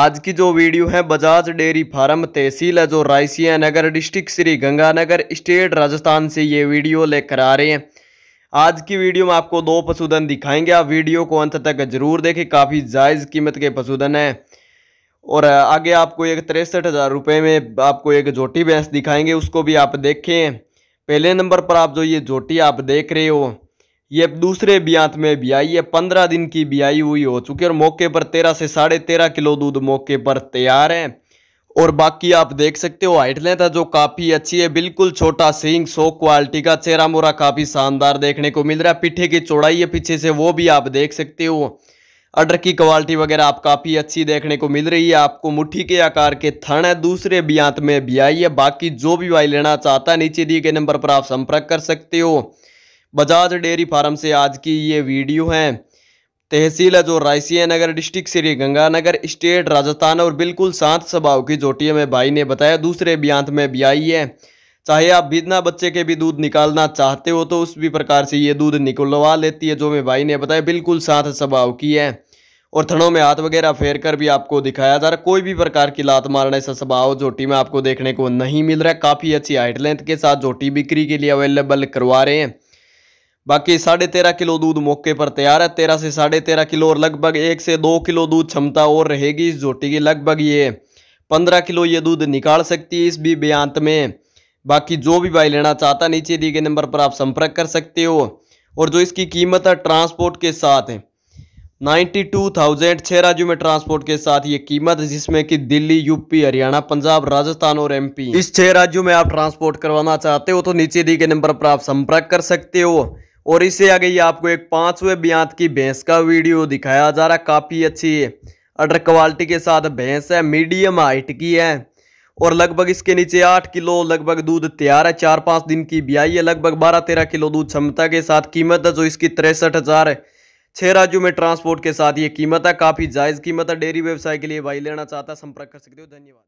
आज की जो वीडियो है बजाज डेयरी फार्म तहसील है जो रायसिया नगर डिस्ट्रिक्ट श्री गंगानगर स्टेट राजस्थान से ये वीडियो लेकर आ रहे हैं आज की वीडियो में आपको दो पशुधन दिखाएंगे आप वीडियो को अंत तक जरूर देखें काफ़ी जायज़ कीमत के पशुधन हैं और आगे आपको एक तिरसठ हज़ार रुपये में आपको एक जोटी भैंस दिखाएंगे उसको भी आप देखें पहले नंबर पर आप जो ये जोटी आप देख रहे हो ये दूसरे ब्यांत में बियाई है पंद्रह दिन की बियाई हुई हो चुकी है और मौके पर तेरह से साढ़े तेरह किलो दूध मौके पर तैयार है और बाकी आप देख सकते हो हाइट लेंथ जो काफ़ी अच्छी है बिल्कुल छोटा सींग सो क्वालिटी का चेहरा मोरा काफ़ी शानदार देखने को मिल रहा है पीठे की चौड़ाई है पीछे से वो भी आप देख सकते हो अडर की क्वालिटी वगैरह आप काफ़ी अच्छी देखने को मिल रही है आपको मुट्ठी के आकार के थन है दूसरे ब्यांत में बियाई है बाकी जो भी भाई लेना चाहता है नीचे दिए गए नंबर पर आप संपर्क कर सकते हो बजाज डेयरी फार्म से आज की ये वीडियो है तहसील है जो रायसिया नगर डिस्ट्रिक्ट श्री गंगानगर स्टेट राजस्थान और बिल्कुल शांत स्वभाव की चोटियों में भाई ने बताया दूसरे ब्यांत में भी आई है चाहे आप बिना बच्चे के भी दूध निकालना चाहते हो तो उस भी प्रकार से ये दूध निकलवा लेती है जो मेरे भाई ने बताया बिल्कुल शांत स्वभाव की है और थनों में हाथ वगैरह फेर कर भी आपको दिखाया जा रहा है कोई भी प्रकार की लात मारने से स्वभाव जोटी में आपको देखने को नहीं मिल रहा है काफ़ी अच्छी हाइट लेंथ के साथ जोटी बिक्री के लिए अवेलेबल करवा रहे हैं बाकी साढ़े तेरह किलो दूध मौके पर तैयार है तेरह से साढ़े तेरह किलो और लगभग एक से दो किलो दूध क्षमता और रहेगी इस झोटी की लगभग ये पंद्रह किलो ये दूध निकाल सकती है इस भी ब्यांत में बाकी जो भी भाई लेना चाहता नीचे दिए गए नंबर पर आप संपर्क कर सकते हो और जो इसकी कीमत है ट्रांसपोर्ट के साथ है नाइन्टी टू थाउजेंड छः राज्यों में ट्रांसपोर्ट के साथ ये कीमत जिसमें कि दिल्ली यूपी हरियाणा पंजाब राजस्थान और एमपी इस छः राज्यों में आप ट्रांसपोर्ट करवाना चाहते हो तो नीचे दिए गए नंबर पर आप संपर्क कर सकते हो और इससे आगे ये आपको एक पांचवे ब्यांत की भैंस का वीडियो दिखाया जा रहा काफ़ी अच्छी है अडर क्वालिटी के साथ भैंस है मीडियम हाइट की है और लगभग इसके नीचे आठ किलो लगभग दूध तैयार है चार पाँच दिन की ब्याई है लगभग बारह तेरह किलो दूध क्षमता के साथ कीमत है जो इसकी तिरसठ हज़ार छह राज्यों में ट्रांसपोर्ट के साथ ये कीमत है काफ़ी जायज़ कीमत है डेयरी व्यवसाय के लिए भाई लेना चाहता संपर्क कर सकते हो धन्यवाद